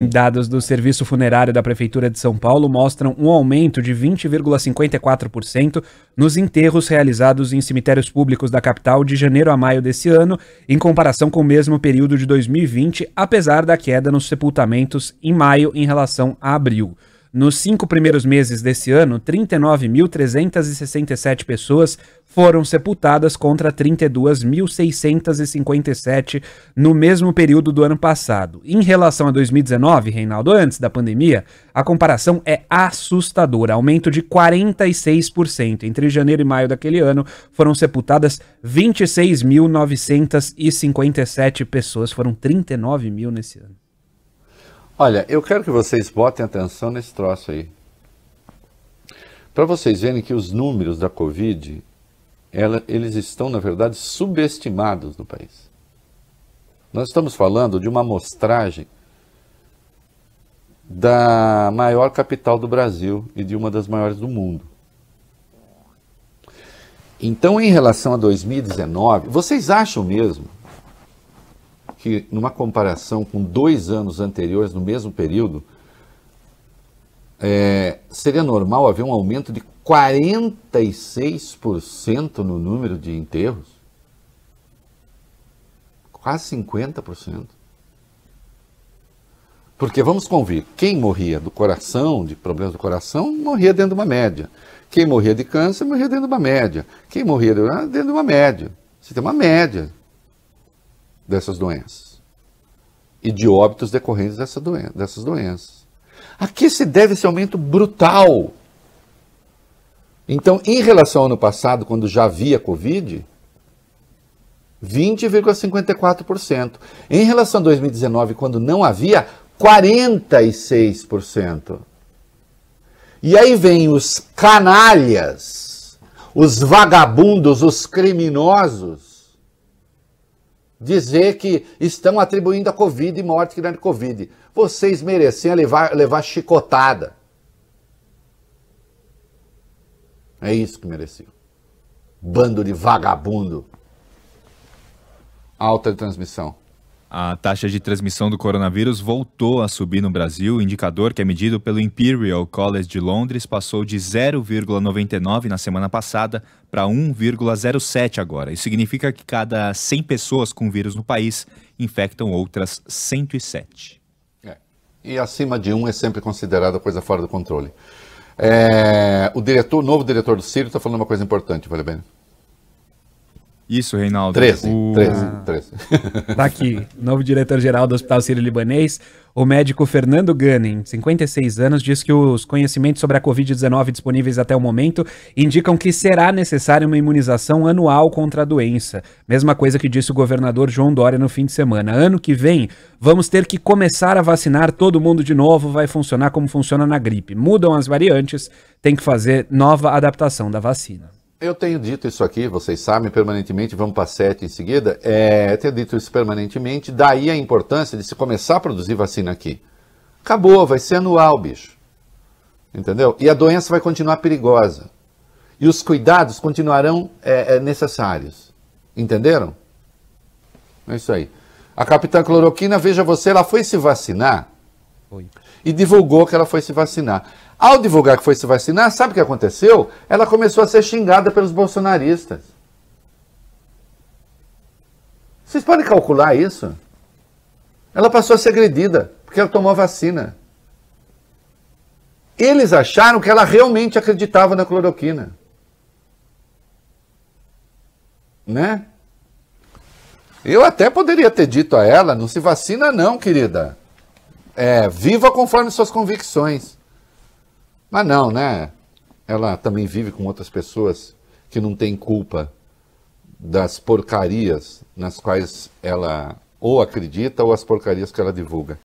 Dados do Serviço Funerário da Prefeitura de São Paulo mostram um aumento de 20,54% nos enterros realizados em cemitérios públicos da capital de janeiro a maio desse ano, em comparação com o mesmo período de 2020, apesar da queda nos sepultamentos em maio em relação a abril. Nos cinco primeiros meses desse ano, 39.367 pessoas foram sepultadas contra 32.657 no mesmo período do ano passado. Em relação a 2019, Reinaldo, antes da pandemia, a comparação é assustadora, aumento de 46%. Entre janeiro e maio daquele ano, foram sepultadas 26.957 pessoas, foram 39 mil nesse ano. Olha, eu quero que vocês botem atenção nesse troço aí. Para vocês verem que os números da Covid, ela, eles estão, na verdade, subestimados no país. Nós estamos falando de uma amostragem da maior capital do Brasil e de uma das maiores do mundo. Então, em relação a 2019, vocês acham mesmo que, numa comparação com dois anos anteriores, no mesmo período, é, seria normal haver um aumento de 46% no número de enterros? Quase 50%. Porque vamos convir, quem morria do coração, de problemas do coração, morria dentro de uma média. Quem morria de câncer, morria dentro de uma média. Quem morria de... Ah, dentro de uma média. Você tem uma média dessas doenças e de óbitos decorrentes dessa doença dessas doenças. A que se deve esse aumento brutal? Então, em relação ao ano passado, quando já havia Covid, 20,54%. Em relação a 2019, quando não havia, 46%. E aí vem os canalhas, os vagabundos, os criminosos, dizer que estão atribuindo a Covid e morte que não é de Covid. Vocês mereciam levar, levar chicotada. É isso que mereciam. Bando de vagabundo. Alta de transmissão. A taxa de transmissão do coronavírus voltou a subir no Brasil. O indicador, que é medido pelo Imperial College de Londres, passou de 0,99 na semana passada para 1,07 agora. Isso significa que cada 100 pessoas com vírus no país infectam outras 107. É. E acima de 1 é sempre considerada coisa fora do controle. É... O diretor, o novo diretor do Ciro está falando uma coisa importante, Valeu bem? Isso, Reinaldo. 13. O... 13, 13. Tá aqui, novo diretor-geral do Hospital Sírio-Libanês, o médico Fernando Gunning, 56 anos, diz que os conhecimentos sobre a Covid-19 disponíveis até o momento indicam que será necessária uma imunização anual contra a doença. Mesma coisa que disse o governador João Dória no fim de semana. Ano que vem, vamos ter que começar a vacinar todo mundo de novo, vai funcionar como funciona na gripe. Mudam as variantes, tem que fazer nova adaptação da vacina. Eu tenho dito isso aqui, vocês sabem, permanentemente, vamos para sete em seguida. É, eu tenho dito isso permanentemente, daí a importância de se começar a produzir vacina aqui. Acabou, vai ser anual, bicho. Entendeu? E a doença vai continuar perigosa. E os cuidados continuarão é, é, necessários. Entenderam? É isso aí. A capitã Cloroquina, veja você, ela foi se vacinar foi. E divulgou que ela foi se vacinar. Ao divulgar que foi se vacinar, sabe o que aconteceu? Ela começou a ser xingada pelos bolsonaristas. Vocês podem calcular isso? Ela passou a ser agredida porque ela tomou a vacina. Eles acharam que ela realmente acreditava na cloroquina. Né? Eu até poderia ter dito a ela: não se vacina, não, querida. É, viva conforme suas convicções. Mas não, né? Ela também vive com outras pessoas que não têm culpa das porcarias nas quais ela ou acredita ou as porcarias que ela divulga.